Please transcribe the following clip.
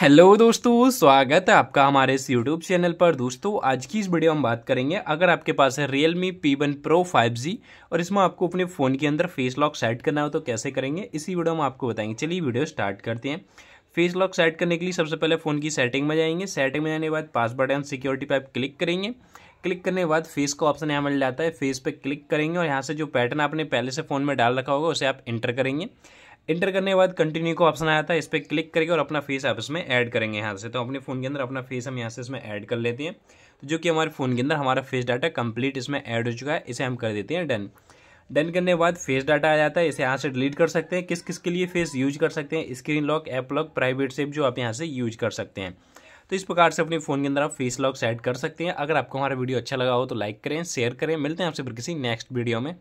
hello दोस्तों स्वागत है आपका हमारे इस यूट्यूब चैनल पर दोस्तों आज की इस वीडियो में बात करेंगे अगर आपके पास है Realme P one pro five G और इसमें आपको अपने फ़ोन के अंदर फेस लॉक सेट करना हो तो कैसे करेंगे इसी वीडियो में आपको बताएंगे चलिए वीडियो स्टार्ट करते हैं फेस लॉक सेट करने के लिए सबसे पहले फ़ोन की सेटिंग में जाएंगे सेटिंग में जाने के बाद पासवर्ड एंड सिक्योरिटी पर आप क्लिक करेंगे क्लिक करने के बाद फेस का ऑप्शन यहाँ मिल जाता है फेस पर क्लिक करेंगे और यहाँ से जो पैटर्न आपने पहले से फ़ोन में डाल रखा होगा उसे आप इंटर करेंगे इंटर करने के बाद कंटिन्यू को ऑप्शन आया था इस पर क्लिक करके और अपना फेस आप इसमें ऐड करेंगे यहाँ से तो अपने फ़ोन के अंदर अपना फेस हम यहाँ से इसमें ऐड कर लेते हैं तो जो कि हमारे फ़ोन के अंदर हमारा फेस डाटा कंप्लीट इसमें ऐड हो चुका है इसे हम कर देते हैं डन डन करने के बाद फेस डाटा आ जाता है इसे यहाँ से डिलीट कर सकते हैं किस किस के लिए फेस यूज कर सकते हैं screen lock app lock private safe जो आप यहाँ से यूज कर सकते हैं तो इस प्रकार से अपने फ़ोन के अंदर आप फेस लॉक सेट कर सकते हैं अगर आपको हमारा वीडियो अच्छा लगा हो तो लाइक करें शेयर करें मिलते हैं आपसे फिर किसी नेक्स्ट वीडियो में